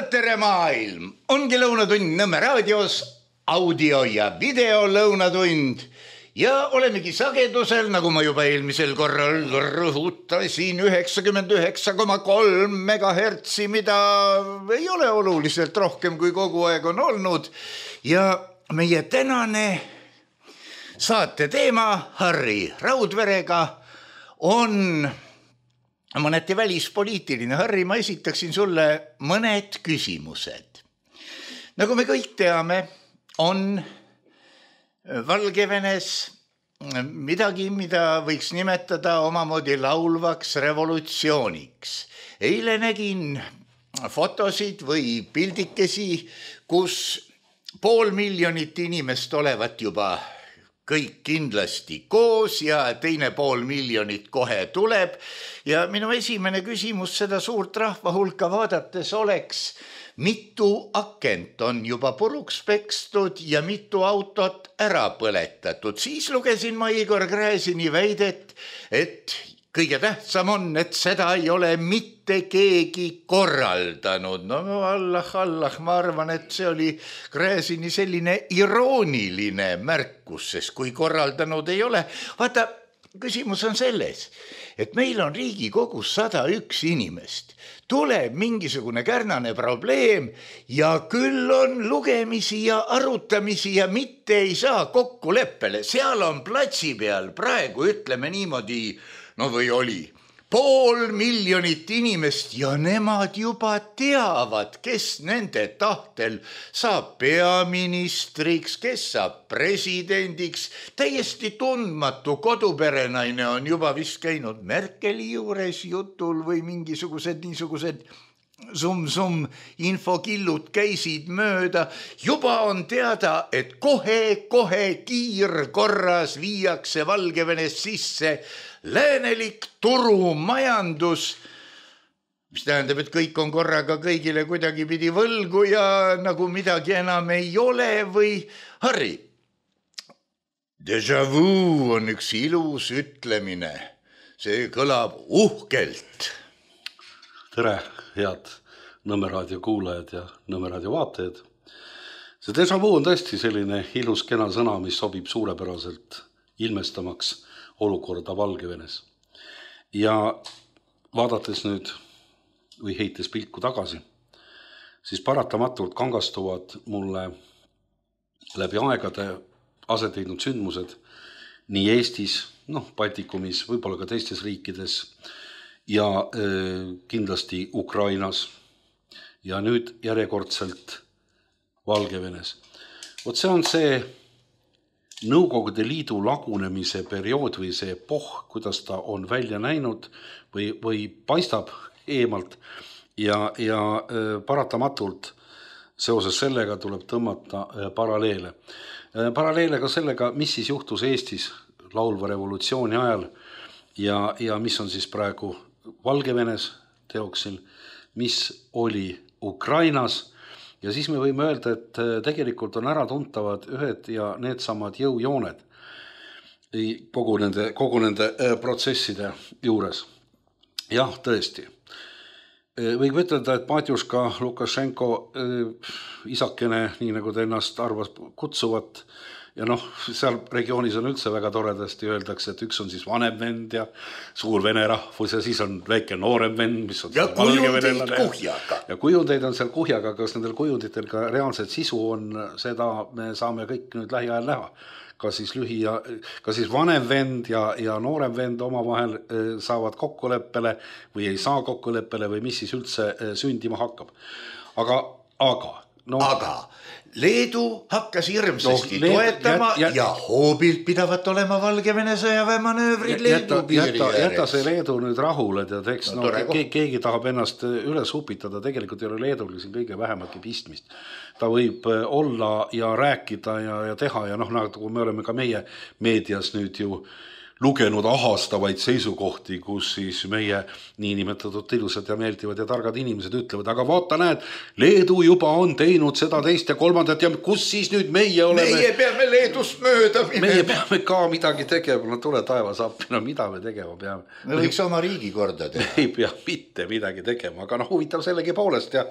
ja tere, maailm! ongi Lõunatund Nõmme raadios, audio ja video Lõunatund ja olemegi sagedusel, nagu ma juba eelmisel korral rõhutasin, üheksakümmend üheksa koma kolm megahertsi, mida ei ole oluliselt rohkem, kui kogu aeg on olnud. ja meie tänane saate teema Harri Raudverega on mõneti välispoliitiline. Harri, ma esitaksin sulle mõned küsimused. nagu me kõik teame, on Valgevenes midagi, mida võiks nimetada omamoodi laulvaks revolutsiooniks. eile nägin fotosid või pildikesi, kus pool miljonit inimest olevat juba kõik kindlasti koos ja teine pool miljonit kohe tuleb. ja minu esimene küsimus seda suurt rahva hulka vaadates oleks, mitu akent on juba puruks pekstud ja mitu autot ära põletatud, siis lugesin ma Igor Gräzini väidet, et kõige tähtsam on, et seda ei ole mitte keegi korraldanud, no Allah, Allah, ma arvan, et see oli Gräzini selline irooniline märkus, sest kui korraldanud ei ole, vaata, küsimus on selles, et meil on Riigikogus sada üks inimest, tuleb mingisugune kärnane probleem ja küll on lugemisi ja arutamisi ja mitte ei saa kokkuleppele, seal on platsi peal praegu ütleme niimoodi no või oli pool miljonit inimest ja nemad juba teavad, kes nende tahtel saab peaministriks, kes saab presidendiks. täiesti tundmatu koduperenaine on juba vist käinud Merkeli juures jutul või mingisugused niisugused summ-summ infokillud käisid mööda, juba on teada, et kohe-kohe kiirkorras viiakse Valgevenest sisse läänelik turumajandus, mis tähendab, et kõik on korraga kõigile kuidagipidi võlgu ja nagu midagi enam ei ole või Harri. Déjà vu on üks ilus ütlemine, see kõlab uhkelt. tere, head Nõmme raadio kuulajad ja Nõmme raadio vaatajad see déjà vu on tõesti selline ilus kena sõna, mis sobib suurepäraselt ilmestamaks olukorda Valgevenes. ja vaadates nüüd või heites pilku tagasi, siis paratamatult kangastuvad mulle läbi aegade aset leidnud sündmused nii Eestis, noh, Baltikumis, võib-olla ka teistes riikides ja öö, kindlasti Ukrainas ja nüüd järjekordselt Valgevenes. vot see on see Nõukogude Liidu lagunemise periood või see epohh, kuidas ta on välja näinud või, või paistab eemalt ja, ja äh, paratamatult seoses sellega tuleb tõmmata äh, paralleele. Äh, paralleele ka sellega, mis siis juhtus Eestis laulva revolutsiooni ajal ja, ja mis on siis praegu Valgevenes teoksil, mis oli Ukrainas ja siis me võime öelda, et äh, tegelikult on äratuntavad ühed ja needsamad jõujooned kogu nende, kogu nende äh, protsesside juures. jah, tõesti äh, võib ütelda, et Matjuška Lukašenko isakene, nii nagu ta ennast arvas kutsuvat, ja noh, seal regioonis on üldse väga toredasti öeldakse, et üks on siis vanem vend ja suur vene rahvus ja siis on väike noorem vend, mis on. ja kujundeid kuhjaga. ja kujundeid on seal kuhjaga, kas nendel kujunditel ka reaalset sisu on, seda me saame kõik nüüd lähiajal näha ka siis lühi ja, ka siis vanem vend ja, ja noorem vend omavahel äh, saavad kokkuleppele või ei saa kokkuleppele või mis siis üldse äh, sündima hakkab. aga, aga no. aga Leedu hakkas hirmsasti no, Leed, toetama jät, jät, ja hoobilt pidavat olema Valgevene sõjaväe manöövrid Leedu piiri ääres. jäta see Leedu nüüd rahule, tead, eks no, no, ke, keegi tahab ennast äh, üles upitada, tegelikult ei ole Leedul siin kõige vähematki pistmist. ta võib äh, olla ja rääkida ja, ja teha ja noh, nagu me oleme ka meie meedias nüüd ju äh, lugenud ahastavaid seisukohti, kus siis meie niinimetatud ilusad ja meeldivad ja targad inimesed ütlevad, aga vaata, näed, Leedu juba on teinud seda, teist ja kolmandat ja kus siis nüüd meie oleme. meie peame Leedust mööda minema. meie peame ka midagi tegema, no tule taevas appi, no mida me tegema peame. me võiks oma riigi korda teha. ei pea mitte midagi tegema, aga noh, huvitav sellegipoolest ja,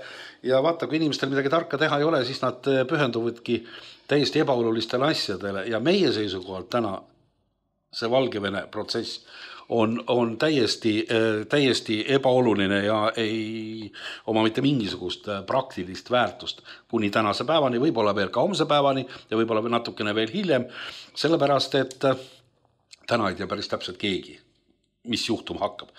ja vaata, kui inimestel midagi tarka teha ei ole, siis nad pühenduvadki täiesti ebaolulistele asjadele ja meie seisukohalt täna see Valgevene protsess on, on täiesti, täiesti ebaoluline ja ei oma mitte mingisugust äh, praktilist väärtust kuni tänase päevani, võib-olla veel ka homse päevani ja võib-olla veel natukene veel hiljem, sellepärast et äh, täna ei tea päris täpselt keegi, mis juhtuma hakkab.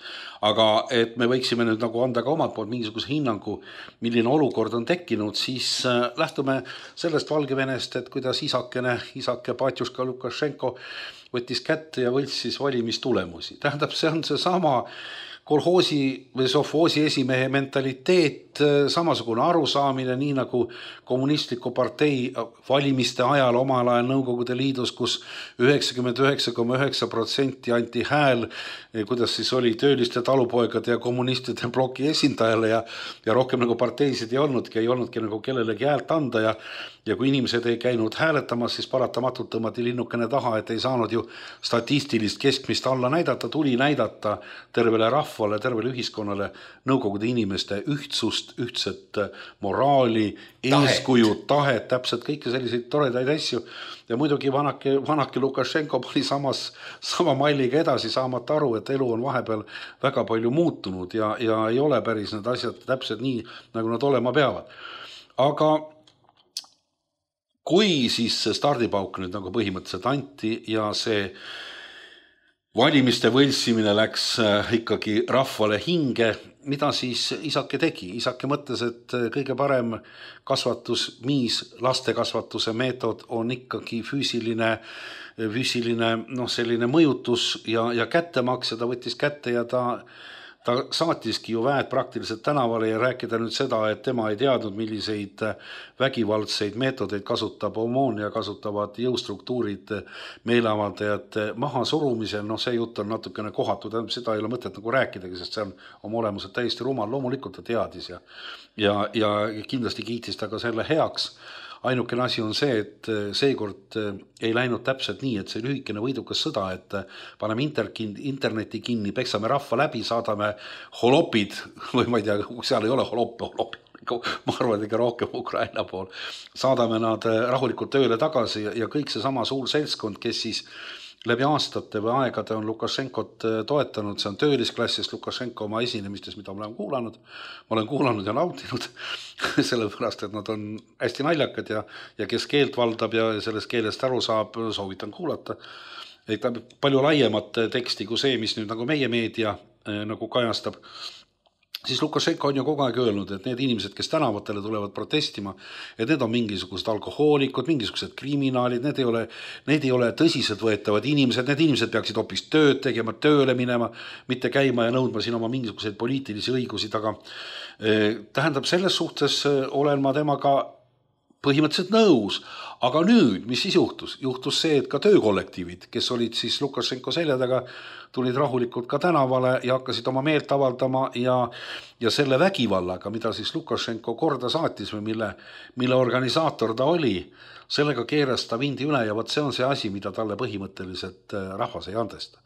aga et me võiksime nüüd nagu anda ka omalt poolt mingisuguse hinnangu, milline olukord on tekkinud, siis äh, lähtume sellest Valgevenest, et kuidas isakene, isake Batjuška Lukašenko äh, võttis kätte ja võltsis valimistulemusi, tähendab, see on seesama kolhoosi või sovhoosi esimehe mentaliteet, samasugune arusaamine, nii nagu kommunistliku partei äh, valimiste ajal omal ajal Nõukogude Liidus kus, kus üheksakümmend üheksa koma üheksa protsenti anti hääl, eh, kuidas siis oli tööliste talupoegade ja kommunistide ploki esindajale ja, ja rohkem nagu parteisid ei olnudki, ei olnudki nagu kellelegi häält anda ja, ja kui inimesed ei käinud hääletamas, siis paratamatult tõmmati linnukene taha, et ei saanud ju statistilist keskmist alla näidata, tuli näidata tervele rahvale, tervele ühiskonnale Nõukogude inimeste ühtsust, ühtset äh, moraali, ees eeskuju, tahet, täpselt kõiki selliseid toredaid asju. ja muidugi vanake, vanake Lukašenko pani samas, sama malliga edasi, saamata aru, et elu on vahepeal väga palju muutunud ja, ja ei ole päris need asjad täpselt nii, nagu nad olema peavad. aga kui siis see stardipauk nüüd nagu põhimõtteliselt anti ja see äh, valimiste võltsimine läks äh, ikkagi rahvale hinge, mida siis isake tegi, isake mõtles, et äh, kõige parem kasvatusmiis, lastekasvatuse meetod on ikkagi füüsiline, füüsiline noh, selline mõjutus ja, ja kättemaks ja ta võttis kätte ja ta ta saatiski ju väed praktiliselt tänavale ja rääkida nüüd seda, et tema ei teadnud, milliseid äh, vägivaldseid meetodeid kasutab Omoonia kasutavad jõustruktuurid äh, meeleavaldajate äh, mahasurumisel, noh, see jutt on natukene kohatu, tähendab, seda ei ole mõtet nagu rääkidagi, sest see on oma olemuselt täiesti rumal, loomulikult ta teadis ja ja, ja kindlasti kiitis ta ka selle heaks ainukene asi on see, et äh, seekord äh, ei läinud täpselt nii, et see lühikene võidukas sõda, et äh, paneme inter-, interneti kinni, peksame rahva läbi, saadame holopid või ma ei tea, seal ei ole holoppe, holopid nagu ma arvan, ega rohkem Ukraina pool, saadame nad rahulikult tööle tagasi ja kõik seesama suur seltskond, kes siis äh, läbi aastate või aegade on Lukašenkot äh, toetanud, see on töölisklassis Lukašenko oma esinemistes, mida ma olen kuulanud. ma olen kuulanud ja nautinud sellepärast et nad on hästi naljakad ja, ja kes keelt valdab ja sellest keelest aru saab, soovitan kuulata. et palju laiemat teksti kui see, mis nüüd nagu meie meedia äh, nagu kajastab siis Lukašenko on ju kogu aeg öelnud, et need inimesed, kes tänavatele tulevad protestima, et need on mingisugused alkohoolikud, mingisugused kriminaalid, need ei ole, need ei ole tõsiseltvõetavad inimesed, need inimesed peaksid hoopis tööd tegema, tööle minema, mitte käima ja nõudma siin oma mingisuguseid poliitilisi õigusi taga. tähendab, selles suhtes eh, olen ma temaga põhimõtteliselt nõus, aga nüüd, mis siis juhtus, juhtus see, et ka töökollektiivid, kes olid siis Lukašenko selja taga, tulid rahulikult ka tänavale ja hakkasid oma meelt avaldama ja, ja selle vägivallaga, mida siis Lukašenko korda saatis või mille, mille organisaator ta oli, sellega keeras ta vindi üle ja vot see on see asi, mida talle põhimõtteliselt äh, rahvas ei andesta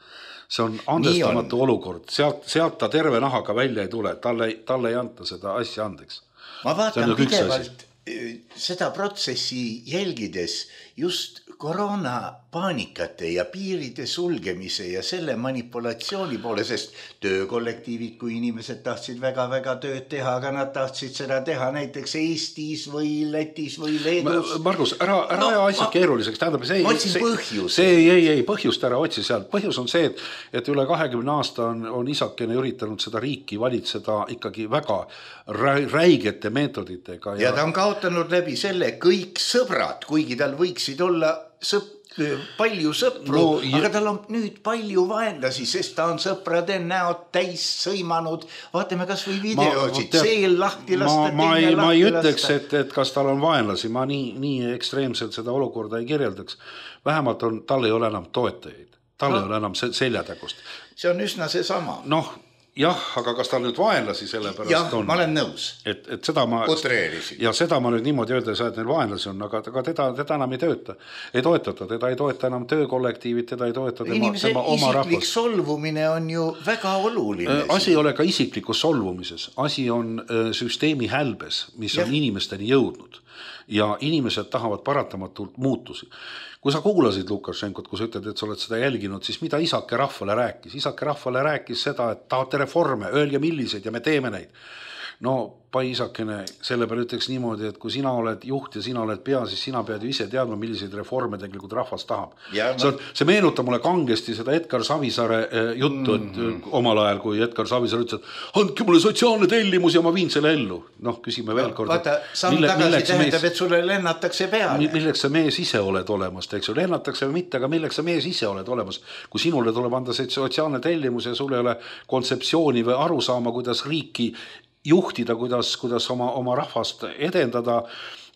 see on andestamatu on. olukord, sealt, sealt ta terve nahaga välja ei tule, talle, talle ei anta seda asja andeks. ma vaatan nagu pidevalt seda protsessi jälgides just koroonapaanikate ja piiride sulgemise ja selle manipulatsiooni poole, sest töökollektiivid, kui inimesed tahtsid väga-väga tööd teha, aga nad tahtsid seda teha näiteks Eestis või Lätis või Leedus Ma,. Margus, ära, ära no, aja asjad keeruliseks, tähendab see. ma otsin põhjusi. see ei, ei, ei põhjust ära otsi sealt, põhjus on see, et, et üle kahekümne aasta on, on isakene üritanud seda riiki valitseda ikkagi väga räigete meetoditega ja.... ja ta on kaotanud läbi selle kõik sõbrad, kuigi tal võiks võiksid olla sõp-, palju sõpru no,, ja... aga tal on nüüd palju vaenlasi, sest ta on sõprade näod täis sõimanud. vaatame kasvõi videosid, see tead, lahti lasta. ma, ma ei, ma ei ütleks, et, et kas tal on vaenlasi, ma nii, nii ekstreemselt seda olukorda ei kirjeldaks. vähemalt on, tal ei ole enam toetajaid, tal no. ei ole enam seljatagust. see on üsna seesama. noh jah, aga kas tal nüüd vaenlasi selle pärast jah, on? ma olen nõus. et, et seda ma. utreerisin. ja seda ma nüüd niimoodi öelda ei saa, et neil vaenlasi on, aga, aga teda, teda enam ei tööta, ei toetata, teda ei toeta enam töökollektiivid, teda ei toeta tema, tema oma rahvas. isiklik solvumine on ju väga oluline. Äh, asi ei ole ka isiklikus solvumises, asi on äh, süsteemi hälbes, mis ja. on inimesteni jõudnud ja inimesed tahavad paratamatult muutusi. kui sa kuulasid Lukašenkot, kui sa ütled, et sa oled seda jälginud, siis mida isake rahvale rääkis, isake rahvale rääkis seda, et tahate reforme, öelge milliseid ja me teeme neid no paisakene, selle peale ütleks niimoodi, et kui sina oled juht ja sina oled pea, siis sina pead ju ise teadma, milliseid reforme tegelikult rahvas tahab. Ma... see meenutab mulle kangesti seda Edgar Savisaare eh, juttu mm, -hmm. Eh, et omal ajal, kui Edgar Savisaar ütles, et andke mulle sotsiaalne tellimus ja ma viin selle ellu. noh, küsime veel kord. vaata, samm mille, tagasi tähendab mees..., et sulle lennatakse peale. milleks sa mees ise oled olemas, eks ju, lennatakse või mitte, aga milleks sa mees ise oled olemas, kui sinule tuleb anda see sotsiaalne tellimus ja sul ei ole kontseptsiooni või arusaama, kuidas riiki juhtida, kuidas, kuidas oma, oma rahvast edendada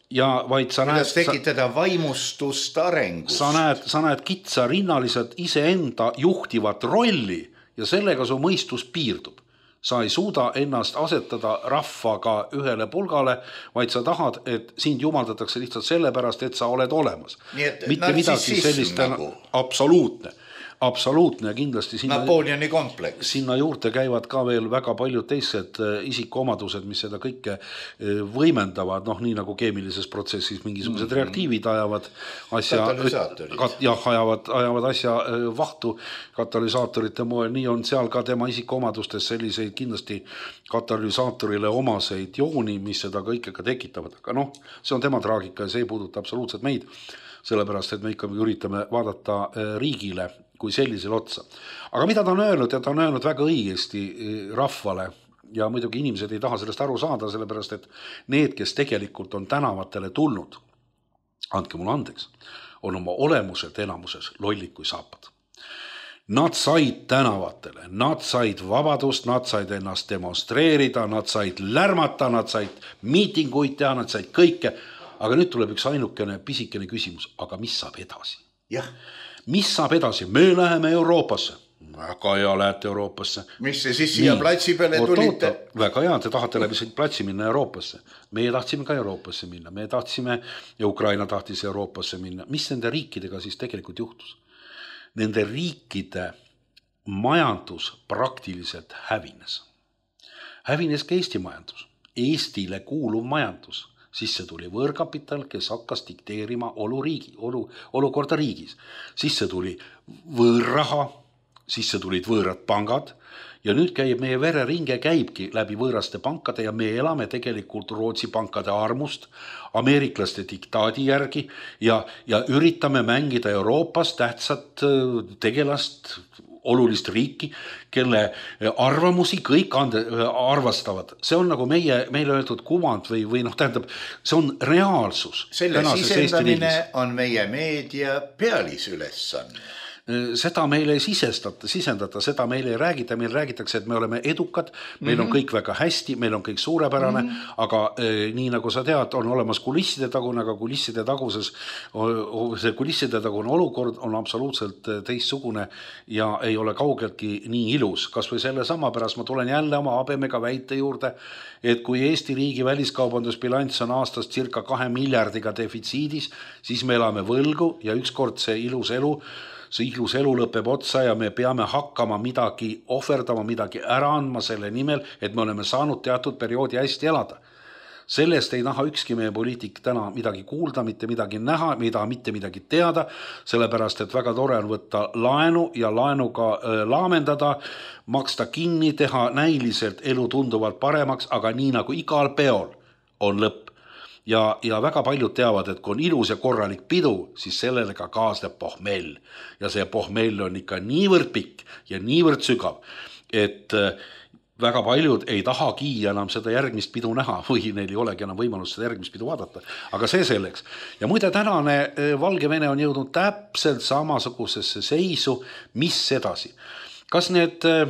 ja vaid sa kuidas näed. tekitada vaimustust arengust. sa näed, sa näed kitsarinnaliselt iseenda juhtivat rolli ja sellega su mõistus piirdub sa ei suuda ennast asetada rahvaga ühele pulgale, vaid sa tahad, et sind jumaldatakse lihtsalt sellepärast, et sa oled olemas. mitte midagi sellist nagu..., absoluutne absoluutne kindlasti sinna. Napoleoni kompleks. sinna juurde käivad ka veel väga paljud teised äh, isikuomadused, mis seda kõike äh, võimendavad, noh, nii nagu keemilises protsessis mingisugused mm -hmm. reaktiivid ajavad asja. jah, ajavad, ajavad asja äh, vahtu katalüsaatorite moel, nii on seal ka tema isikuomadustes selliseid kindlasti katalüsaatorile omaseid jooni, mis seda kõike ka tekitavad, aga noh, see on tema traagika ja see ei puuduta absoluutselt meid sellepärast et me ikkagi üritame vaadata riigile kui sellisele otsa. aga mida ta on öelnud ja ta on öelnud väga õigesti eh, rahvale ja muidugi inimesed ei taha sellest aru saada, sellepärast et need, kes tegelikult on tänavatele tulnud, andke mulle andeks, on oma olemuselt enamuses lollid kui saapad. Nad said tänavatele, nad said vabadust, nad said ennast demonstreerida, nad said lärmata, nad said miitinguid teha, nad said kõike. aga nüüd tuleb üks ainukene pisikene küsimus, aga mis saab edasi? jah mis saab edasi, me läheme Euroopasse. väga hea, lähete Euroopasse. mis te siis siia Nii. platsi peale oot, tulite? väga hea, te tahate läbi selle platsi minna Euroopasse. meie tahtsime ka Euroopasse minna, me tahtsime ja Ukraina tahtis Euroopasse minna, mis nende riikidega siis tegelikult juhtus? Nende riikide majandus praktiliselt hävines. hävines ka Eesti majandus, Eestile kuuluv majandus sisse tuli võõrkapital, kes hakkas dikteerima oluriigi, olu, olukorda riigis. sisse tuli võõrraha, sisse tulid võõrad pangad ja nüüd käib meie vereringe, käibki läbi võõraste pankade ja me elame tegelikult Rootsi pankade armust, ameeriklaste diktaadi järgi ja, ja üritame mängida Euroopas tähtsat äh, tegelast olulist riiki, kelle eh, arvamusi kõik ande-, eh, arvestavad, see on nagu meie, meile öeldud kuvand või, või noh, tähendab, see on reaalsus. selle sisendamine on meie meedia pealisülesanne seda meile ei sisestata, sisendata, seda meile ei räägita, meil räägitakse, et me oleme edukad, meil mm -hmm. on mhm. kõik väga hästi, meil on kõik suurepärane mm, -hmm. aga eh, nii nagu sa tead, on olemas kulisside tagune, aga kulisside taguses, see kulisside tagune olukord on absoluutselt eh, teistsugune ja ei ole kaugeltki nii ilus, kasvõi sellesama pärast ma tulen jälle oma habemega väite juurde, et kui Eesti riigi väliskaubandusbilanss on aastas circa kahe miljardiga defitsiidis, siis me elame võlgu ja ükskord see ilus elu see ilus elu lõpeb otsa ja me peame hakkama midagi ohverdama, midagi ära andma selle nimel, et me oleme saanud teatud perioodi hästi elada. sellest ei taha ükski meie poliitik täna midagi kuulda, mitte midagi näha, me ei taha mitte midagi teada, sellepärast et väga tore on võtta laenu ja laenuga laamendada, maksta kinni, teha näiliselt elu tunduvalt paremaks, aga nii nagu igal peol on lõpp ja, ja väga paljud teavad, et kui on ilus ja korralik pidu, siis sellele ka kaasneb pohmell. ja see pohmell on ikka niivõrd pikk ja niivõrd sügav, et äh, väga paljud ei tahagi enam seda järgmist pidu näha või neil ei olegi enam võimalust seda järgmist pidu vaadata, aga see selleks. ja muide, tänane äh, Valgevene on jõudnud täpselt samasugusesse seisu, mis edasi. kas need äh,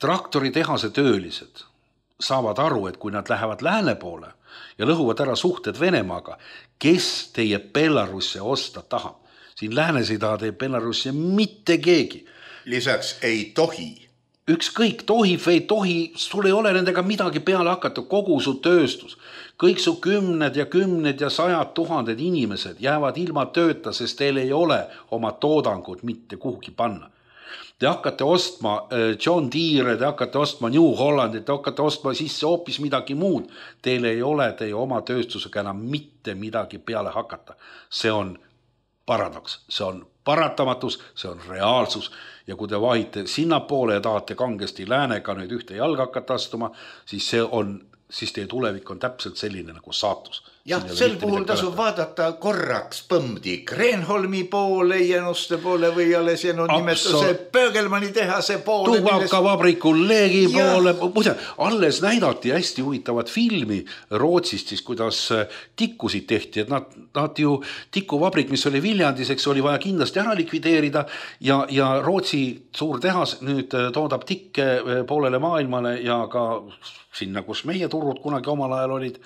traktoritehase töölised saavad aru, et kui nad lähevad lääne poole ja lõhuvad ära suhted Venemaaga, kes teie Belarusse osta tahab. siin läänes ei taha teie Belarusse mitte keegi. lisaks ei tohi ükskõik, tohib või ei tohi, sul ei ole nendega midagi peale hakata, kogu su tööstus, kõik su kümned ja kümned ja sajad tuhanded inimesed jäävad ilma tööta, sest teil ei ole oma toodangut mitte kuhugi panna Te hakkate ostma eh, John Deere, te hakkate ostma New Hollandit, te hakkate ostma sisse hoopis midagi muud. Teil ei ole teie oma tööstusega enam mitte midagi peale hakata. see on paradoks, see on paratamatus, see on reaalsus ja kui te vahite sinnapoole ja tahate kangesti läänega nüüd ühte jalga hakata astuma, siis see on, siis teie tulevik on täpselt selline nagu saatus jah, sel puhul tasub vaadata korraks põmdi Kreenholmi poole, Jenuste poole või alles Jenu nimetuse Pöögelmanni tehase poole. tubakavabriku Leegi poole, muide alles näidati hästi huvitavat filmi Rootsist siis, kuidas äh, tikkusid tehti, et nad, nad ju tikuvabrik, mis oli Viljandis, eks oli vaja kindlasti ära likvideerida ja, ja Rootsi suur tehas nüüd äh, toodab tikke äh, poolele maailmale ja ka sinna, kus meie turud kunagi omal ajal olid.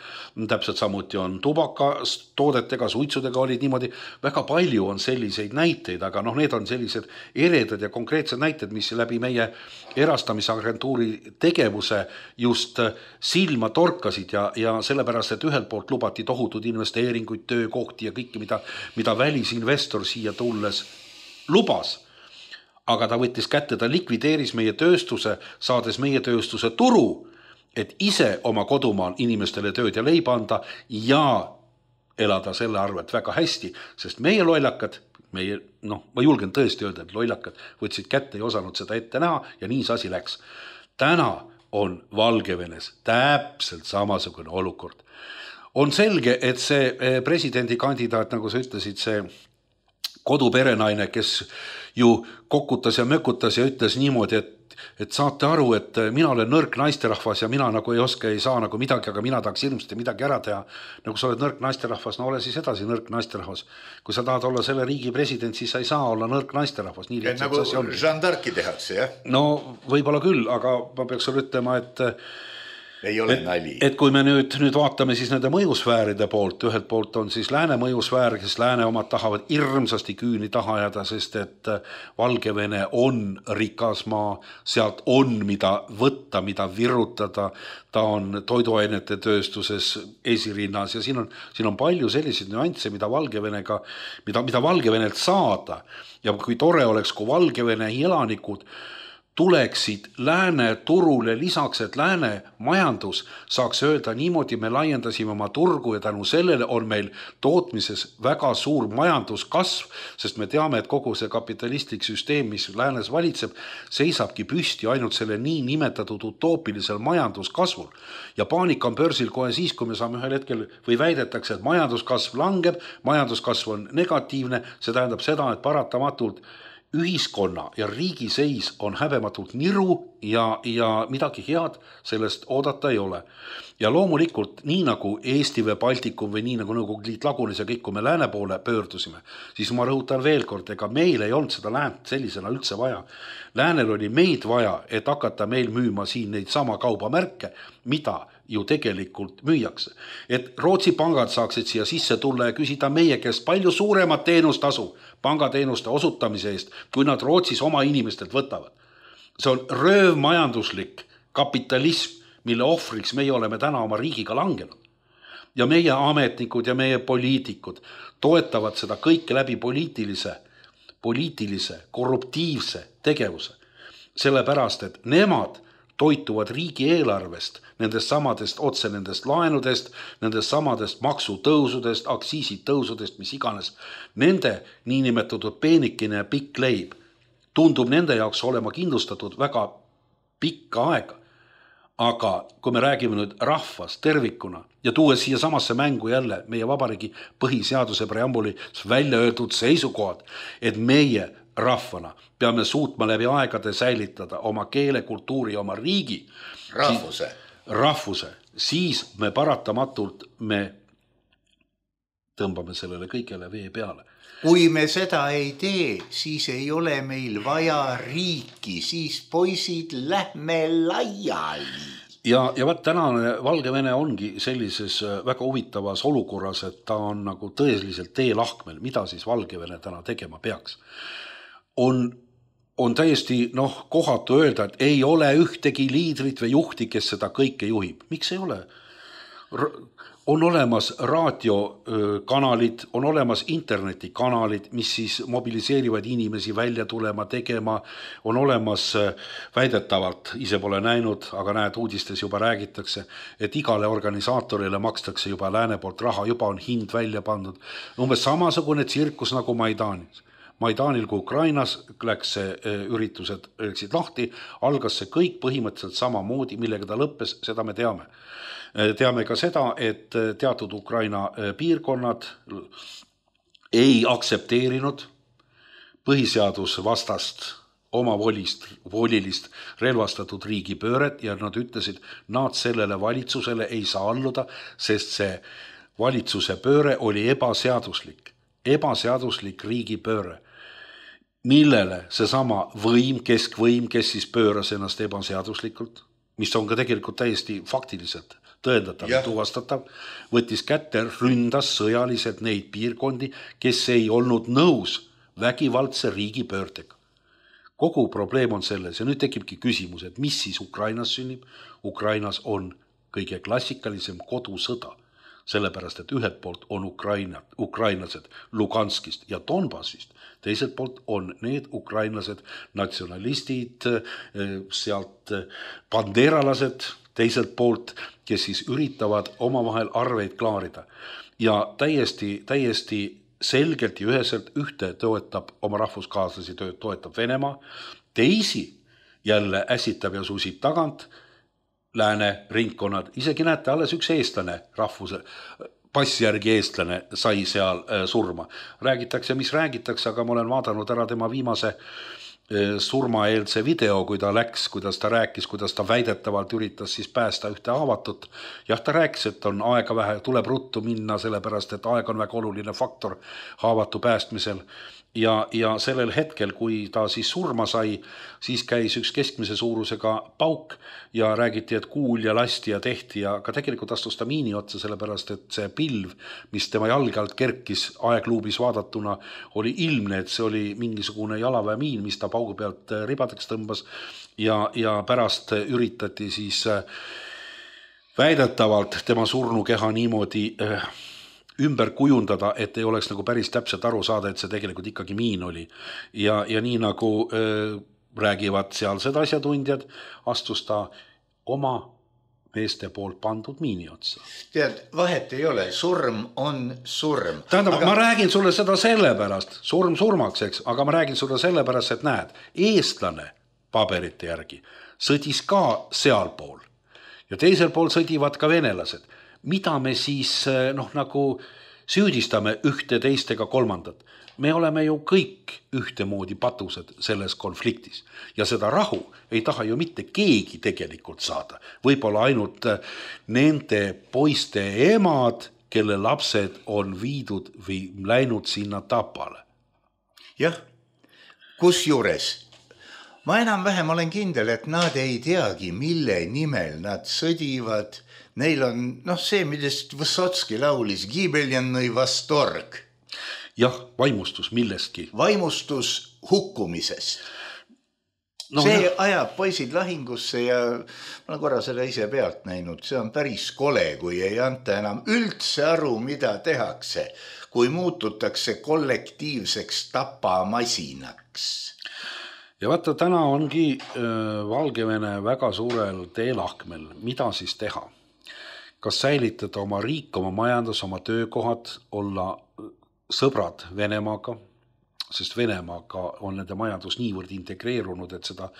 täpselt samuti on tubakatoodetega, suitsudega olid niimoodi, väga palju on selliseid näiteid, aga noh, need on sellised eredad ja konkreetsed näited, mis läbi meie erastamisagentuuri tegevuse just silma torkasid ja, ja sellepärast, et ühelt poolt lubati tohutud investeeringuid, töökohti ja kõike, mida, mida välisinvestor siia tulles lubas aga ta võttis kätte, ta likvideeris meie tööstuse, saades meie tööstuse turu et ise oma kodumaal inimestele tööd ja leiba anda ja elada selle arvelt väga hästi, sest meie lollakad, meie noh, ma julgen tõesti öelda, et lollakad võtsid kätte, ei osanud seda ette näha ja nii see asi läks. täna on Valgevenes täpselt samasugune olukord. on selge, et see eh, presidendikandidaat, nagu sa ütlesid, see koduperenaine, kes ju kokutas ja mökutas ja ütles niimoodi, et et, et saate aru, et eh, mina olen nõrk naisterahvas ja mina nagu ei oska, ei saa nagu midagi, aga mina tahaks hirmsasti midagi ära teha. no nagu kui sa oled nõrk naisterahvas, no ole siis edasi nõrk naisterahvas. kui sa tahad olla selle riigi president, siis sa ei saa olla nõrk naisterahvas, nii lihtsalt nagu see asi on. nagu Jeanne d'Arc'i tehakse, jah? no võib-olla küll, aga ma peaks sulle ütlema, et eh, ei ole et, nali. et kui me nüüd, nüüd vaatame siis nende mõjusfääride poolt, ühelt poolt on siis lääne mõjusfäär, kes lääne omad tahavad hirmsasti küüni taha jääda, sest et äh, Valgevene on rikas maa, sealt on, mida võtta, mida virutada, ta on toiduainete tööstuses esirinnas ja siin on, siin on palju selliseid nüansse, mida Valgevenega, mida, mida Valgevenelt saada ja kui tore oleks, kui Valgevene elanikud tuleksid lääne turule lisaks, et lääne majandus saaks öelda niimoodi, me laiendasime oma turgu ja tänu sellele on meil tootmises väga suur majanduskasv, sest me teame, et kogu see kapitalistlik süsteem, mis läänes valitseb, seisabki püsti ainult selle niinimetatud utoopilisel majanduskasvul. ja paanika on börsil kohe siis, kui me saame ühel hetkel või väidetakse, et majanduskasv langeb, majanduskasv on negatiivne, see tähendab seda, et paratamatult ühiskonna ja riigi seis on häbematult niru ja, ja midagi head sellest oodata ei ole. ja loomulikult, nii nagu Eesti või Baltikum või nii nagu Nõukogude Liit lagunes ja kõik, kui me lääne poole pöördusime, siis ma rõhutan veel kord, ega meil ei olnud seda läänt sellisena üldse vaja. Läänel oli meid vaja, et hakata meil müüma siin neid sama kaubamärke, mida ju tegelikult müüakse. et Rootsi pangad saaksid siia sisse tulla ja küsida meie käest palju suuremat teenustasu pangateenuste osutamise eest, kui nad Rootsis oma inimestelt võtavad. see on röövmajanduslik kapitalism, mille ohvriks meie oleme täna oma riigiga langenud. ja meie ametnikud ja meie poliitikud toetavad seda kõike läbi poliitilise, poliitilise korruptiivse tegevuse. sellepärast, et nemad toituvad riigieelarvest nendest samadest, otse nendest laenudest, nendest samadest maksutõusudest, aktsiisitõusudest, mis iganes. Nende niinimetatud peenikene ja pikk leib tundub nende jaoks olema kindlustatud väga pikka aega. aga kui me räägime nüüd rahvast tervikuna ja tuues siiasamasse mängu jälle meie vabariigi põhiseaduse preambulis välja öeldud seisukohad, et meie rahvana peame suutma läbi aegade säilitada oma keele, kultuuri, oma riigi. rahvuse rahvuse, siis me paratamatult, me tõmbame sellele kõigele vee peale. kui me seda ei tee, siis ei ole meil vaja riiki, siis poisid, lähme laiali. ja, ja vot tänane Valgevene ongi sellises äh, väga huvitavas olukorras, et ta on nagu tõeliselt teelahkmel, mida siis Valgevene täna tegema peaks. on on täiesti noh, kohatu öelda, et ei ole ühtegi liidrit või juhti, kes seda kõike juhib, miks ei ole R? on olemas raadiokanalid, on olemas internetikanalid, mis siis mobiliseerivad inimesi välja tulema, tegema, on olemas väidetavalt, ise pole näinud, aga näed, uudistes juba räägitakse, et igale organisaatorile makstakse juba lääne poolt raha, juba on hind välja pandud. umbes samasugune tsirkus nagu Maidanis Maidanil kui Ukrainas läks see, eh, üritused eh, läksid lahti, algas see kõik põhimõtteliselt samamoodi, millega ta lõppes, seda me teame. Eh, teame ka seda, et teatud Ukraina piirkonnad ei aktsepteerinud põhiseadusvastast omavolist, volilist relvastatud riigipööret ja nad ütlesid, nad sellele valitsusele ei saa alluda, sest see valitsuse pööre oli ebaseaduslik, ebaseaduslik riigipööre millele seesama võim, keskvõim, kes siis pööras ennast ebaseaduslikult, mis on ka tegelikult täiesti faktiliselt tõendatav, tuvastatav, võttis kätte, ründas sõjaliselt neid piirkondi, kes ei olnud nõus vägivaldse riigipöördega. kogu probleem on selles ja nüüd tekibki küsimus, et mis siis Ukrainas sünnib. Ukrainas on kõige klassikalisem kodusõda, sellepärast et ühelt poolt on Ukraina, ukrainlased Luganskist ja Donbassist teiselt poolt on need ukrainlased natsionalistid, eh, sealt eh, banderalased teiselt poolt, kes siis üritavad omavahel arveid klaarida ja täiesti, täiesti selgelt ja üheselt ühte toetab oma rahvuskaaslasi, toetab Venemaa, teisi jälle äsitab ja susib tagant lääne ringkonnad, isegi näete, alles üks eestlane rahvuse, passi järgi eestlane sai seal äh, surma. räägitakse, mis räägitakse, aga ma olen vaadanud ära tema viimase äh, surmaeelse video, kui ta läks, kuidas ta rääkis, kuidas ta väidetavalt üritas siis päästa ühte haavatut. jah, ta rääkis, et on aega vähe, tuleb ruttu minna, sellepärast et aeg on väga oluline faktor haavatu päästmisel ja, ja sellel hetkel, kui ta siis surma sai, siis käis üks keskmise suurusega pauk ja räägiti, et kuul ja lasti ja tehti ja ka tegelikult astus ta miini otsa, sellepärast et see pilv, mis tema jalge alt kerkis aegluubis vaadatuna, oli ilmne, et see oli mingisugune jalaväemiin, mis ta paugu pealt äh, ribadeks tõmbas ja, ja pärast üritati siis äh, väidetavalt tema surnukeha niimoodi äh, ümber kujundada, et ei oleks nagu päris täpselt aru saada, et see tegelikult ikkagi miin oli. ja, ja nii nagu öö, räägivad sealsed asjatundjad, astus ta oma meeste poolt pandud miini otsa. tead, vahet ei ole, surm on surm. tähendab aga..., ma räägin sulle seda sellepärast, surm surmaks, eks, aga ma räägin sulle sellepärast, et näed, eestlane paberite järgi sõdis ka sealpool ja teisel pool sõdivad ka venelased mida me siis eh, noh, nagu süüdistame ühte, teist ega kolmandat. me oleme ju kõik ühtemoodi patused selles konfliktis ja seda rahu ei taha ju mitte keegi tegelikult saada, võib-olla ainult eh, nende poiste emad, kelle lapsed on viidud või läinud sinna Tapale. jah, kusjuures ma enam-vähem olen kindel, et nad ei teagi, mille nimel nad sõdivad neil on noh, see, millest Võssotski laulis, vastorg. jah, vaimustus millestki. vaimustus hukkumises no,. see jah. ajab poisid lahingusse ja ma olen korra seda ise pealt näinud, see on päris kole, kui ei anta enam üldse aru, mida tehakse, kui muututakse kollektiivseks tapamasinaks ja vaata, täna ongi äh, Valgevene väga suurel teelahkmel, mida siis teha kas säilitada oma riik, oma majandus, oma töökohad, olla äh, sõbrad Venemaaga, sest Venemaaga on nende majandus niivõrd integreerunud, et seda,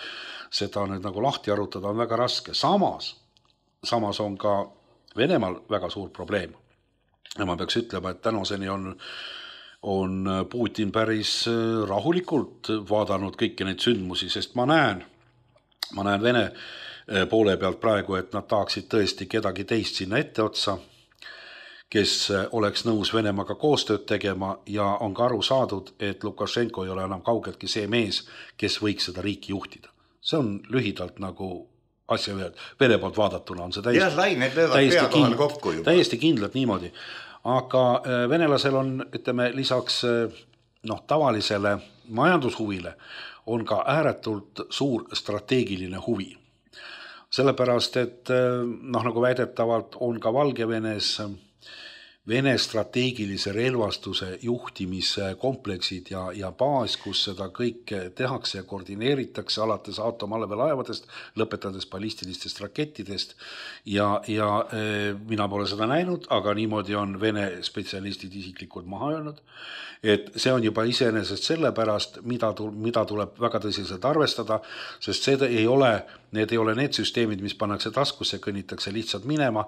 seda nüüd nagu lahti arutada on väga raske, samas, samas on ka Venemaal väga suur probleem. ja ma peaks ütlema, et tänaseni on on Putin päris äh, rahulikult vaadanud kõiki neid sündmusi, sest ma näen, ma näen Vene äh, Äh, poole pealt praegu, et nad tahaksid tõesti kedagi teist sinna etteotsa, kes äh, oleks nõus Venemaaga koostööd tegema ja on ka aru saadud, et Lukašenko ei ole enam kaugeltki see mees, kes võiks seda riiki juhtida. see on lühidalt nagu asja ühelt, Vene poolt vaadatuna on see täiesti. jah, lained löövad pea kohal kokku juba. täiesti kindlalt niimoodi, aga äh, venelasel on, ütleme lisaks noh, tavalisele majandushuvile on ka ääretult suur strateegiline huvi sellepärast, et eh, noh, nagu väidetavalt on ka Valgevenes Vene strateegilise relvastuse juhtimiskompleksid ja, ja baas, kus seda kõike tehakse ja koordineeritakse, alates atomallveelaevadest, lõpetades ballistilistest rakettidest. ja, ja eh, mina pole seda näinud, aga niimoodi on Vene spetsialistid isiklikult maha öelnud. et see on juba iseenesest sellepärast, mida, mida tuleb väga tõsiselt arvestada, sest see ei ole Need ei ole need süsteemid, mis pannakse taskusse, kõnnitakse lihtsalt minema,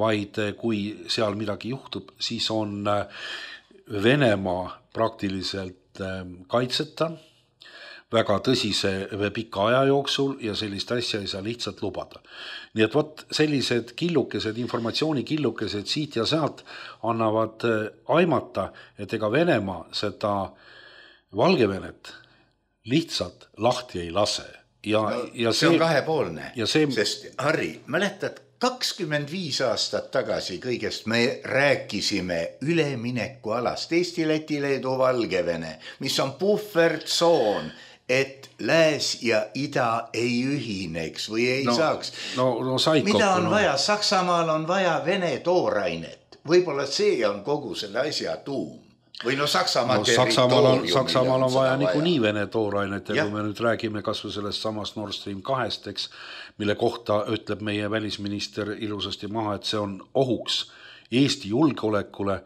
vaid eh, kui seal midagi juhtub, siis on eh, Venemaa praktiliselt eh, kaitseta väga tõsise või pika aja jooksul ja sellist asja ei saa lihtsalt lubada. nii et vot sellised killukesed, informatsioonikillukesed siit ja sealt annavad aimata, et ega Venemaa seda Valgevenet lihtsalt lahti ei lase ja no,, ja see, see on kahepoolne, see... sest Harri, mäletad, kakskümmend viis aastat tagasi kõigest me rääkisime üleminekualast Eesti, Läti, Leedu, Valgevene, mis on puhvertsoon, et lääs ja ida ei ühineks või ei no, saaks. no, no sai. mida on no. vaja, Saksamaal on vaja Vene toorainet, võib-olla see on kogu selle asja tuum või no Saksamaa no, Saksamaal on, Saksamaal on vaja niikuinii Vene toorainet ja, ja kui me nüüd räägime kas või sellest samast Nord Stream kahest, eks, mille kohta ütleb meie välisminister ilusasti maha, et see on ohuks Eesti julgeolekule,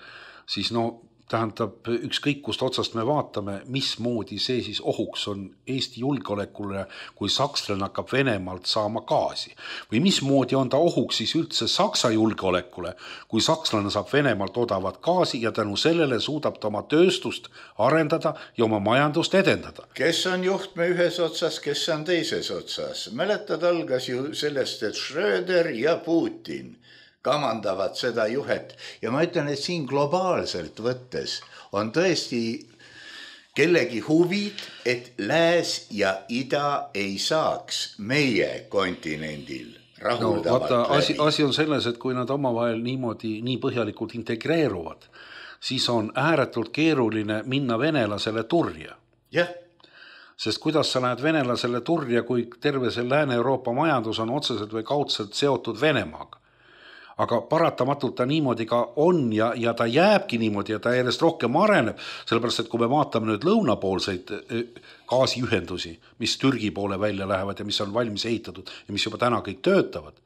siis no tähendab, ükskõik kust otsast me vaatame, mismoodi see siis ohuks on Eesti julgeolekule, kui sakslane hakkab Venemaalt saama gaasi. või mismoodi on ta ohuks siis üldse Saksa julgeolekule, kui sakslane saab Venemaalt odavat gaasi ja tänu sellele suudab ta oma tööstust arendada ja oma majandust edendada. kes on juhtme ühes otsas, kes on teises otsas, mäletad, algas ju sellest, et Schröder ja Putin kamandavad seda juhet ja ma ütlen, et siin globaalselt võttes on tõesti kellegi huvid, et lääs ja ida ei saaks meie kontinendil rahuldavalt no, vaata, asi, asi on selles, et kui nad omavahel niimoodi nii põhjalikult integreeruvad, siis on ääretult keeruline minna venelasele turja. jah sest kuidas sa lähed venelasele turja, kui terve see Lääne-Euroopa majandus on otseselt või kaudselt seotud Venemaaga aga paratamatult ta niimoodi ka on ja, ja ta jääbki niimoodi ja ta järjest rohkem areneb, sellepärast et kui me vaatame nüüd lõunapoolseid gaasiühendusi, mis Türgi poole välja lähevad ja mis on valmis ehitatud ja mis juba täna kõik töötavad,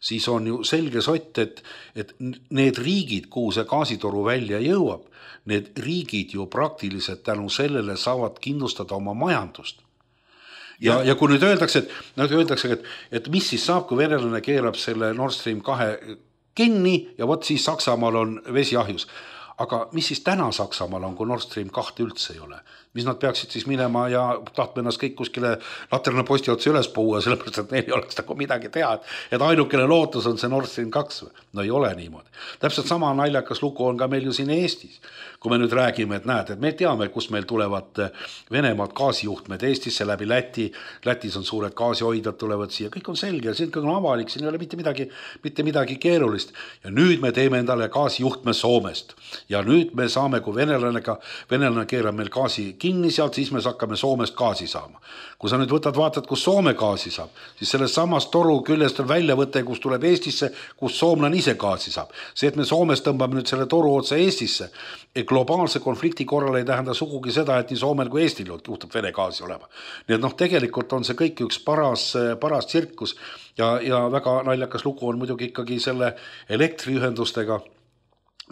siis on ju selge sott, et, et need riigid, kuhu see gaasitoru välja jõuab, need riigid ju praktiliselt tänu sellele saavad kindlustada oma majandust ja, ja kui nüüd öeldakse, et noh, öeldakse, et, et mis siis saab, kui venelane keerab selle Nord Stream kahe kinni ja vot siis Saksamaal on vesi ahjus aga mis siis täna Saksamaal on, kui Nord Stream kahte üldse ei ole? mis nad peaksid siis minema ja tahtma ennast kõik kuskile laternaposti otsa üles puua, sellepärast et neil ei oleks nagu midagi teha, et, et ainukene lootus on see Nord Stream kaks või? no ei ole niimoodi. täpselt sama naljakas lugu on ka meil ju siin Eestis. kui me nüüd räägime, et näed, et me teame, kust meil tulevad eh, Venemaalt gaasijuhtmed Eestisse läbi Läti, Lätis on suured gaasihoidlad tulevad siia, kõik on selge, see on avalik, siin ei ole mitte midagi, mitte midagi keerulist. ja nüüd me teeme endale gaasijuhtme Soomest ja nüüd me saame, kui venelanega, venelane keerab meil gaasi kinni sealt, siis me hakkame Soomest gaasi saama. kui sa nüüd võtad, vaatad, kus Soome gaasi saab, siis sellest samast toru küljest on väljavõte, kus tuleb Eestisse, kus soomlane ise gaasi saab. see, et me Soomes tõmbame nüüd selle toru otse Eestisse, eh, globaalse konflikti korral ei tähenda sugugi seda, et nii Soomel kui Eestil juhtub Vene gaasi olema. nii et noh, tegelikult on see kõik üks paras, paras tsirkus ja, ja väga naljakas lugu on muidugi ikkagi selle elektriühendustega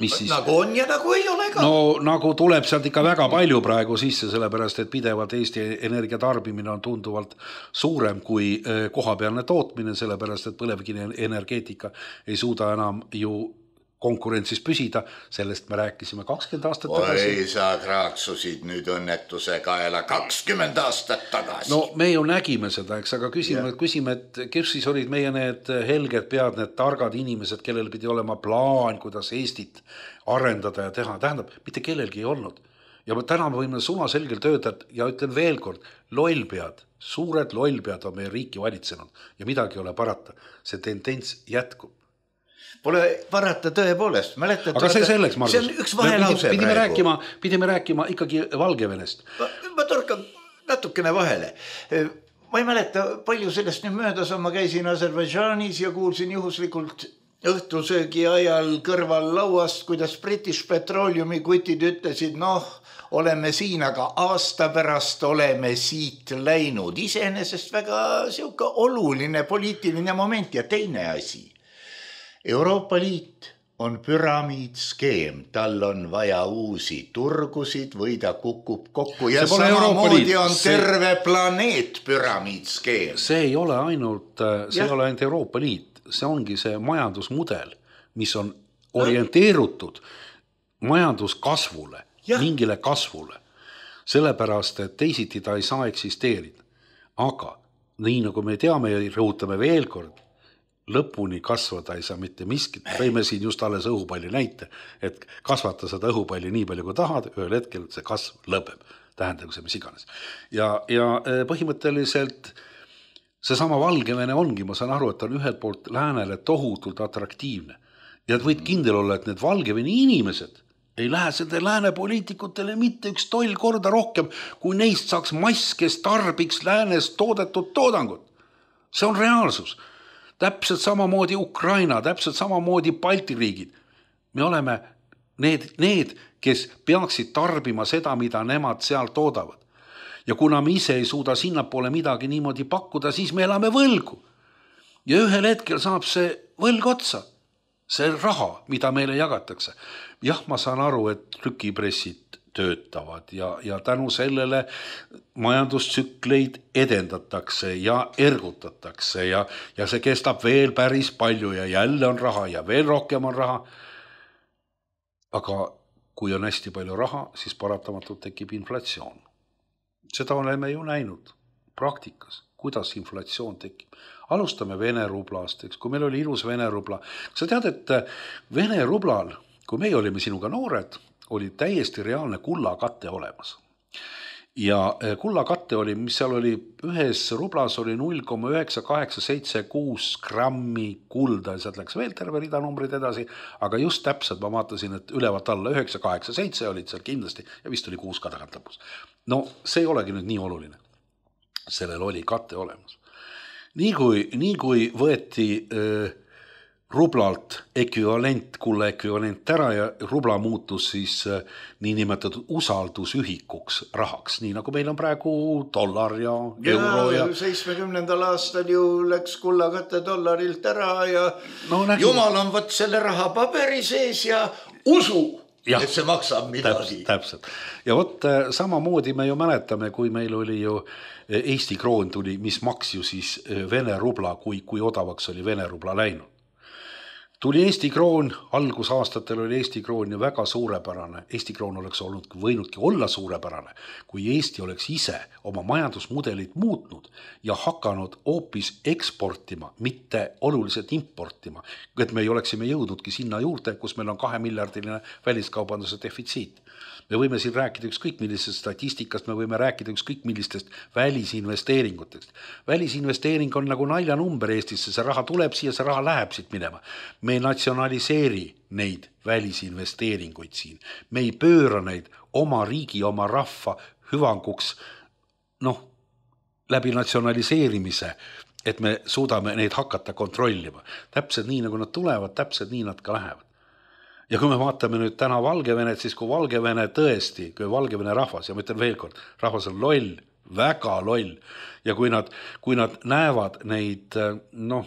mis siis. nagu on ja nagu ei ole ka. no nagu tuleb sealt ikka väga palju praegu sisse, sellepärast et pidevalt Eesti energia tarbimine on tunduvalt suurem kui eh, kohapealne tootmine, sellepärast et põlevkivienergeetika ei suuda enam ju konkurentsis püsida, sellest me rääkisime kakskümmend aastat Oi, tagasi. oi, sa kraaksusid nüüd õnnetuse kaela kakskümmend aastat tagasi. no me ju nägime seda, eks, aga küsime, küsime, et Kirsis olid meie need helged pead, need targad inimesed, kellel pidi olema plaan, kuidas Eestit arendada ja teha, tähendab, mitte kellelgi ei olnud. ja täna me võime suvaselgelt öelda, et ja ütlen veel kord, lollpead, suured lollpead on meie riiki valitsenud ja midagi ei ole parata, see tendents jätkub Pole parata, tõepoolest, mäletad. aga see selleks, Margus. see on üks vahelause. pidime praegu. rääkima, pidime rääkima ikkagi Valgevenest. ma torkan natukene vahele ma ei mäleta, palju sellest nüüd möödas on, ma käisin Aserbaidžaanis ja kuulsin juhuslikult õhtusöögi ajal kõrval lauast, kuidas British Petroleumi kutid ütlesid, noh, oleme siin, aga aasta pärast oleme siit läinud. iseenesest väga sihuke oluline poliitiline moment ja teine asi Euroopa Liit on püramiidskeem, tal on vaja uusi turgusid või ta kukub kokku ja samamoodi on see... terve planeet püramiidskeem. see ei ole ainult, äh, see ja. ei ole ainult Euroopa Liit, see ongi see majandusmudel, mis on orienteeritud majanduskasvule, mingile kasvule. sellepärast, et teisiti ta ei saa eksisteerida. aga nii nagu me teame ja rõhutame veel kord, lõpuni kasvada ei saa mitte miskit, tõime siin just alles õhupalli näite, et kasvata seda õhupalli nii palju, kui tahad, ühel hetkel see kasv lõpeb, tähendagu see mis iganes. ja, ja äh, põhimõtteliselt seesama Valgevene ongi, ma saan aru, et ta on ühelt poolt läänele tohutult atraktiivne ja et võid kindel olla, et need Valgevene inimesed ei lähe selle lääne poliitikutele mitte üks toll korda rohkem, kui neist saaks mass, kes tarbiks läänes toodetud toodangut. see on reaalsus täpselt samamoodi Ukraina, täpselt samamoodi Balti riigid. me oleme need, need, kes peaksid tarbima seda, mida nemad seal toodavad. ja kuna me ise ei suuda sinnapoole midagi niimoodi pakkuda, siis me elame võlgu. ja ühel hetkel saab see võlg otsa, see raha, mida meile jagatakse. jah, ma saan aru, et trükipressid töötavad ja, ja tänu sellele majandustsükleid edendatakse ja ergutatakse ja, ja see kestab veel päris palju ja jälle on raha ja veel rohkem on raha. aga kui on hästi palju raha, siis paratamatult tekib inflatsioon. seda oleme ju näinud praktikas, kuidas inflatsioon tekib. alustame Vene rublast, eks, kui meil oli ilus Vene rubla. sa tead, et Vene rublal, kui meie olime sinuga noored oli täiesti reaalne kullakate olemas. ja e, kullakate oli, mis seal oli, ühes rublas oli null koma üheksa kaheksa seitse kuus grammi kulda ja sealt läks veel terve rida numbreid edasi, aga just täpselt ma vaatasin, et ülevalt alla üheksa, kaheksa, seitse olid seal kindlasti ja vist oli kuus ka tagant lõpus. no see ei olegi nüüd nii oluline. sellel oli kate olemas. nii kui, nii kui võeti öö, e, rublalt ekvivalent, kulla ekvivalent ära ja rubla muutus siis äh, niinimetatud usaldusühikuks rahaks, nii nagu meil on praegu dollar ja, ja euro ja. seitsmekümnendal aastal ju läks kullakate dollarilt ära ja no, nägin... jumal on vot selle raha paberi sees ja usu. Ja, et see maksab midagi. täpselt ja vot äh, samamoodi me ju mäletame, kui meil oli ju äh, Eesti kroon tuli, mis maks ju siis Vene rubla, kui, kui odavaks oli Vene rubla läinud tuli Eesti kroon, algusaastatel oli Eesti kroon ju väga suurepärane, Eesti kroon oleks olnud, võinudki olla suurepärane, kui Eesti oleks ise oma majandusmudelit muutnud ja hakanud hoopis eksportima, mitte oluliselt importima. et me ei oleksime jõudnudki sinna juurde, kus meil on kahemiljardiline väliskaubanduse defitsiit. me võime siin rääkida ükskõik millisest statistikast, me võime rääkida ükskõik millistest välisinvesteeringutest. välisinvesteering on nagu naljanumber Eestisse, see raha tuleb siia, see raha läheb siit minema me me ei natsionaliseeri neid välisinvesteeringuid siin, me ei pööra neid oma riigi, oma rahva hüvanguks noh, läbi natsionaliseerimise, et me suudame neid hakata kontrollima. täpselt nii, nagu nad tulevad, täpselt nii nad ka lähevad. ja kui me vaatame nüüd täna Valgevenet, siis kui Valgevene tõesti, kui Valgevene rahvas, ja ma ütlen veel kord, rahvas on loll, väga loll, ja kui nad, kui nad näevad neid noh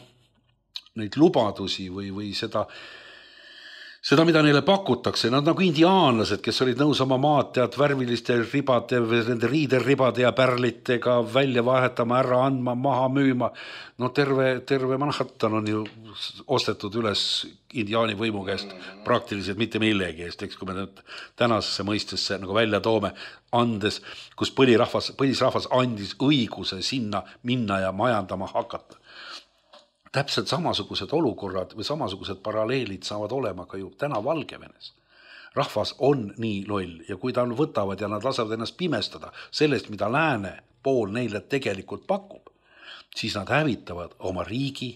neid lubadusi või, või seda, seda, mida neile pakutakse, nad nagu indiaanlased, kes olid nõus oma maad tead värviliste ribade, nende riideribade ja pärlitega välja vahetama, ära andma, maha müüma. no terve, terve Manhattan on ju ostetud üles indiaani võimu käest praktiliselt mitte millegi eest, eks, kui me nüüd tänasesse mõistesse nagu välja toome, andes, kus põhirahvas, põlisrahvas andis õiguse sinna minna ja majandama hakata täpselt samasugused olukorrad või samasugused paralleelid saavad olema ka ju täna Valgevenes. rahvas on nii loll ja kui ta on, võtavad ja nad lasevad ennast pimestada sellest, mida lääne pool neile tegelikult pakub, siis nad hävitavad oma riigi,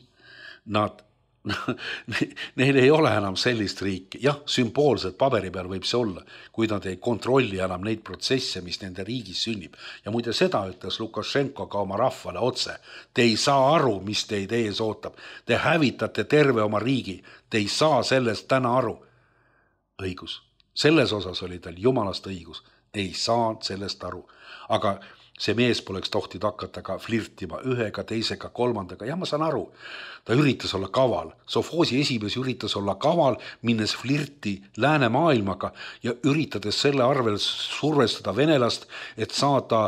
nad Neil ei ole enam sellist riiki, jah, sümboolselt paberi peal võib see olla, kui nad ei kontrolli enam neid protsesse, mis nende riigis sünnib. ja muide, seda ütles Lukašenko ka oma rahvale otse. Te ei saa aru, mis teid ees ootab, te hävitate terve oma riigi, te ei saa sellest täna aru. õigus, selles osas oli tal jumalast õigus, ei saanud sellest aru, aga see mees poleks tohtinud hakata ka flirtima ühega, teisega, kolmandaga, jah, ma saan aru, ta üritas olla kaval, sovhoosi esimees üritas olla kaval, minnes flirti läänemaailmaga ja üritades selle arvel survestada venelast, et saada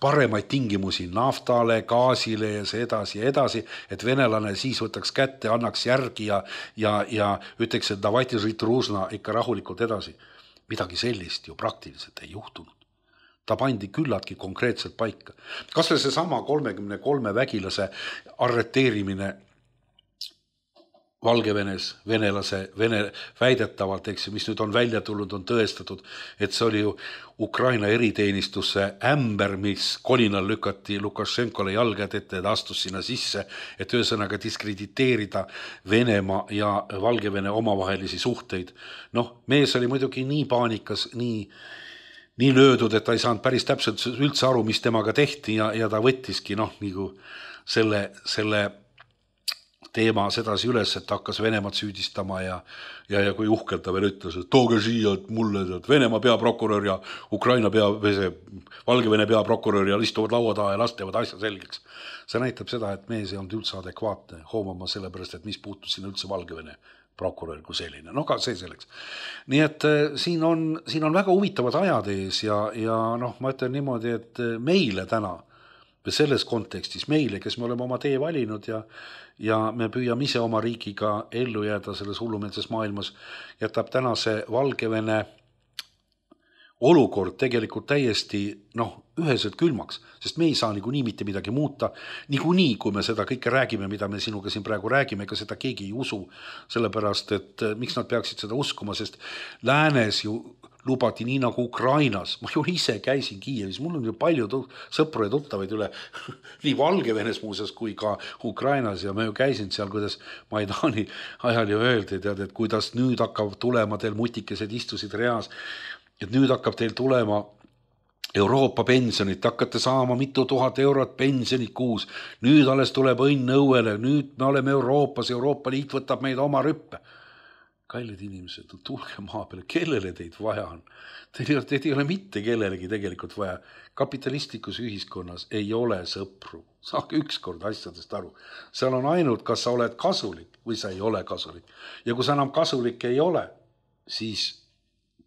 paremaid tingimusi naftale, gaasile ja see edasi ja edasi, et venelane siis võtaks kätte, annaks järgi ja, ja, ja ütleks, et davati žitružna ikka rahulikult edasi. midagi sellist ju praktiliselt ei juhtunud ta pandi küllaltki konkreetselt paika. kas või seesama kolmekümne kolme vägilase arreteerimine Valgevenes venelase, vene, väidetavalt, eks ju, mis nüüd on välja tulnud, on tõestatud, et see oli ju Ukraina eriteenistusse ämber, mis kolinal lükati Lukašenkole jalgad ette ja ta astus sinna sisse, et ühesõnaga diskrediteerida Venemaa ja Valgevene omavahelisi suhteid. noh, mees oli muidugi nii paanikas, nii äh, nii löödud, et ta ei saanud päris täpselt üldse aru, mis temaga tehti ja, ja ta võttiski noh, nagu selle, selle teema sedasi üles, et hakkas Venemaad süüdistama ja ja, ja kui uhkelt ta veel ütles, et tooge siia mulle tead Venemaa peaprokurör ja Ukraina pea, või see Valgevene peaprokurör ja istuvad laua taha ja las teevad asja selgeks. see näitab seda, et mees ei olnud üldse adekvaatne, hoomama sellepärast, et mis puutus sinna üldse Valgevene prokurör kui selline, noh, aga see selleks. nii et äh, siin on, siin on väga huvitavad ajad ees ja, ja noh, ma ütlen niimoodi, et äh, meile täna või selles kontekstis meile, kes me oleme oma tee valinud ja ja me püüame ise oma riigiga ellu jääda selles hullumeelses maailmas, jätab tänase Valgevene olukord tegelikult täiesti noh, üheselt külmaks, sest me ei saa niikuinii mitte midagi muuta. niikuinii, kui me seda kõike räägime, mida me sinuga siin praegu räägime, ega seda keegi ei usu. sellepärast, et eh, miks nad peaksid seda uskuma, sest läänes ju lubati nii nagu Ukrainas, ma ju ise käisin Kiievis, mul on ju palju sõpru ja tuttavaid üle nii Valgevenes muuseas kui ka Ukrainas ja ma ju käisin seal, kuidas Maidani ajal ju öeldi, tead, et kuidas nüüd hakkab tulema, teil mutikesed istusid reas et nüüd hakkab teil tulema Euroopa pensionit, hakkate saama mitu tuhat eurot pensionit kuus, nüüd alles tuleb õnn õuele, nüüd me oleme Euroopas, Euroopa Liit võtab meid oma rüppe. kallid inimesed, tulge maa peale, kellele teid vaja on? Teil ei ole, teid ei ole mitte kellelegi tegelikult vaja. kapitalistlikus ühiskonnas ei ole sõpru, saage ükskord asjadest aru. seal on ainult, kas sa oled kasulik või sa ei ole kasulik. ja kui sa enam kasulik ei ole, siis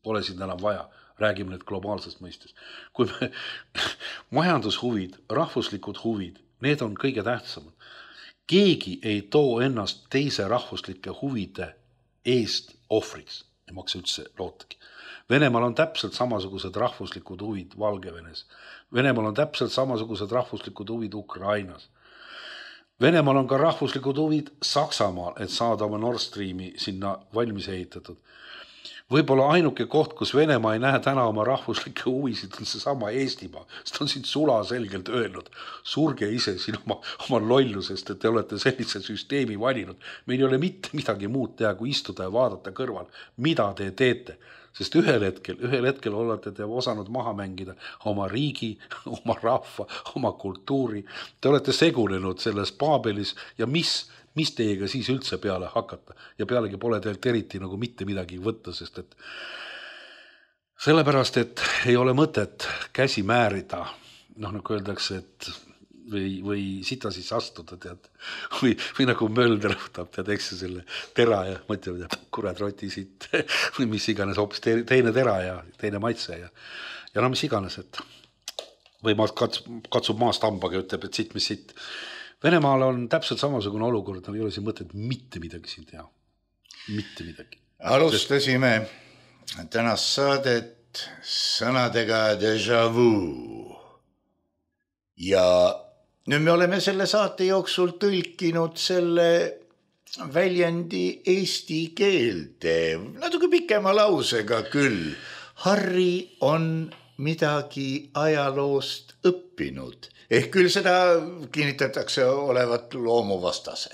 pole sind enam vaja, räägime nüüd globaalses mõistes. kui me, majandushuvid, rahvuslikud huvid, need on kõige tähtsamad. keegi ei too ennast teise rahvuslike huvide eest ohvriks, ei maksa üldse lootagi. Venemaal on täpselt samasugused rahvuslikud huvid Valgevenes. Venemaal on täpselt samasugused rahvuslikud huvid Ukrainas Venemaal on ka rahvuslikud huvid Saksamaal, et saada oma Nord Streami sinna valmis ehitatud võib-olla ainuke koht, kus Venemaa ei näe täna oma rahvuslikke huvisid, on seesama Eestimaa, sest ta on siin sulaselgelt öelnud, surge ise siin oma, oma lollusest, et te olete sellise süsteemi valinud. meil ei ole mitte midagi muud teha, kui istuda ja vaadata kõrval, mida te teete sest ühel hetkel, ühel hetkel olete te osanud maha mängida oma riigi, oma rahva, oma kultuuri. Te olete segunenud selles Paabelis ja mis mis teiega siis üldse peale hakata ja pealegi pole teilt eriti nagu mitte midagi võtta, sest et sellepärast, et ei ole mõtet käsi määrida, noh nagu öeldakse, et või, või sita siis astuda, tead, või, või nagu Mölder võtab, tead, eks ju, selle tera ja mõtleb, et kurat, roti siit või mis iganes, hoopis teine tera ja teine maitse ja, ja no mis iganes, et või ma kats-, katsub maast hambaga ja ütleb, et siit, mis siit Venemaal on täpselt samasugune olukord, no nagu ei ole siin mõtet mitte midagi siin teha, mitte midagi. alustasime tänast saadet sõnadega déjà vu. ja nüüd me oleme selle saate jooksul tõlkinud selle väljendi eesti keelde natuke pikema lausega küll. Harri on midagi ajaloost õppinud ehk küll seda kinnitatakse olevat loomuvastase.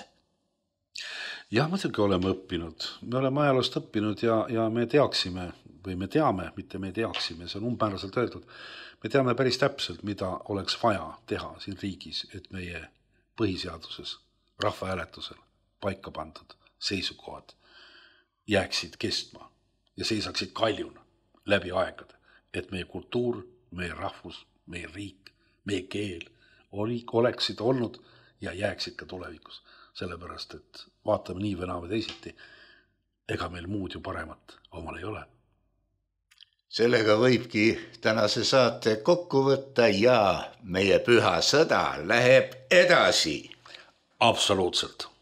jah, muidugi oleme õppinud, me oleme ajaloost õppinud ja, ja me teaksime või me teame, mitte me teaksime, see on umbmääraselt öeldud, me teame päris täpselt, mida oleks vaja teha siin riigis, et meie põhiseaduses rahvahääletusel paika pandud seisukohad jääksid kestma ja seisaksid kaljuna läbi aegade, et meie kultuur, meie rahvus, meie riik meie keel oli, oleksid olnud ja jääksid ka tulevikus. sellepärast, et vaatame nii või naa või teisiti, ega meil muud ju paremat omal ei ole. sellega võibki tänase saate kokku võtta ja meie püha sõda läheb edasi. absoluutselt